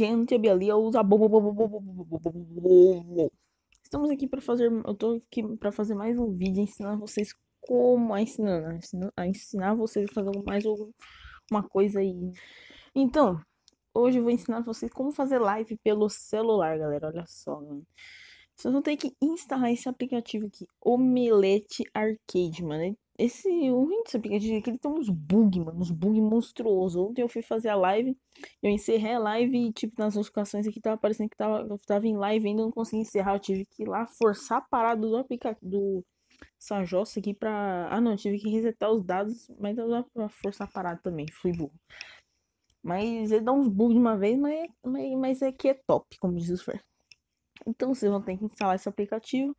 gente, a Bia Estamos aqui para fazer. Eu tô aqui para fazer mais um vídeo ensinar vocês como a ensinar, a ensinar vocês a fazer mais uma coisa aí. Então, hoje eu vou ensinar vocês como fazer live pelo celular, galera. Olha só, mano. Vocês vão ter que instalar esse aplicativo aqui, Omelete Arcade, mano. Esse o Rinto Pikachu, que ele tem uns bug, mano, uns bug monstruoso. Ontem eu fui fazer a live, eu encerrei a live e, tipo, nas notificações aqui tava aparecendo que tava, eu tava em live ainda, não consegui encerrar. Eu tive que ir lá forçar a parada do aplicativo do Sajossa aqui pra. Ah, não, tive que resetar os dados, mas eu dá pra forçar a parada também, fui burro. Mas ele dá uns bugs de uma vez, mas, é, mas, mas é que é top, como diz o Fer. Então vocês vão ter que instalar esse aplicativo.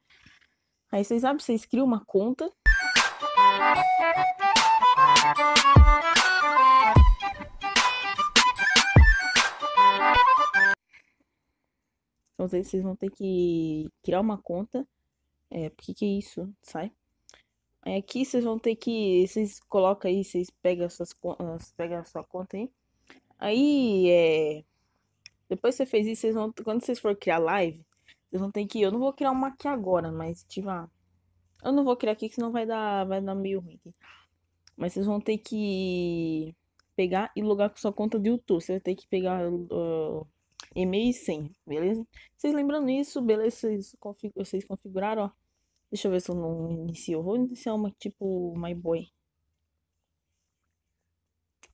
Aí vocês sabem, vocês criam uma conta. Então vocês vão ter que criar uma conta. É, porque que é isso? Sai. É, aqui vocês vão ter que. Vocês coloca aí, vocês pegam, suas, pegam a sua conta aí. Aí é. Depois você fez isso, vocês vão. Quando vocês for criar live, vocês vão ter que. Eu não vou criar uma aqui agora, mas tiver. Tipo, eu não vou criar aqui, que senão vai dar, vai dar meio ruim aqui. Mas vocês vão ter que pegar e logar com sua conta do YouTube. Você vai ter que pegar uh, e-mail e senha, beleza? Vocês lembrando isso, beleza? Vocês, config... vocês configuraram, ó. Deixa eu ver se eu não inicio. Eu vou iniciar uma tipo My Boy.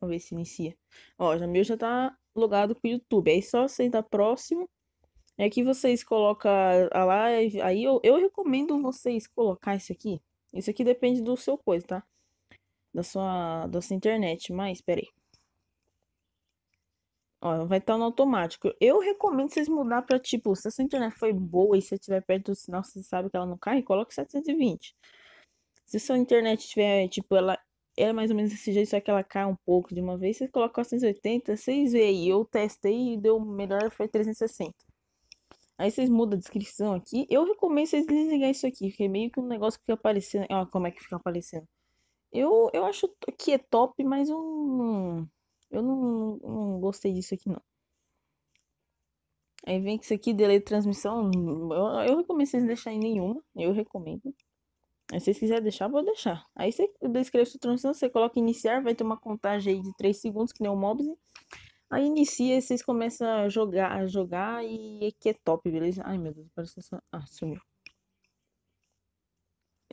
Vamos ver se inicia. Ó, já meu já tá logado com o YouTube. Aí só você tá próximo é que vocês colocam a live. Aí eu, eu recomendo vocês colocar isso aqui. Isso aqui depende do seu coisa, tá? Da sua, da sua internet. Mas, peraí. Ó, vai estar tá no automático. Eu recomendo vocês mudar para tipo, se a sua internet foi boa e você estiver perto do sinal, você sabe que ela não cai, coloque 720. Se sua internet tiver, tipo, ela é mais ou menos desse jeito, só que ela cai um pouco de uma vez, você coloca 480, vocês veem aí. Eu testei e deu melhor, foi 360. Aí vocês mudam a descrição aqui. Eu recomendo vocês desligarem isso aqui, porque é meio que um negócio que fica aparecendo. Olha ah, como é que fica aparecendo. Eu, eu acho que é top, mas eu não, eu não, não gostei disso aqui, não. Aí vem isso aqui, delay de transmissão, eu, eu recomendo vocês deixarem nenhuma, eu recomendo. Aí se vocês quiserem deixar, vou deixar. Aí você descreve sua transmissão, você coloca iniciar, vai ter uma contagem aí de 3 segundos, que nem o Mobs. Aí inicia, vocês começam a jogar, a jogar e é que é top, beleza? Ai meu Deus, parece que Ah, sumiu.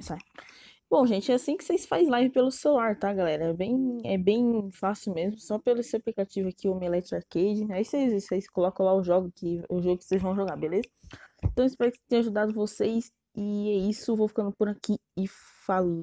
Sai. Bom, gente, é assim que vocês fazem live pelo celular, tá, galera? É bem, é bem fácil mesmo, só pelo seu aplicativo aqui, o Omelete Arcade. Né? Aí vocês, vocês colocam lá o jogo, que, o jogo que vocês vão jogar, beleza? Então, espero que tenha ajudado vocês. E é isso, vou ficando por aqui e falou.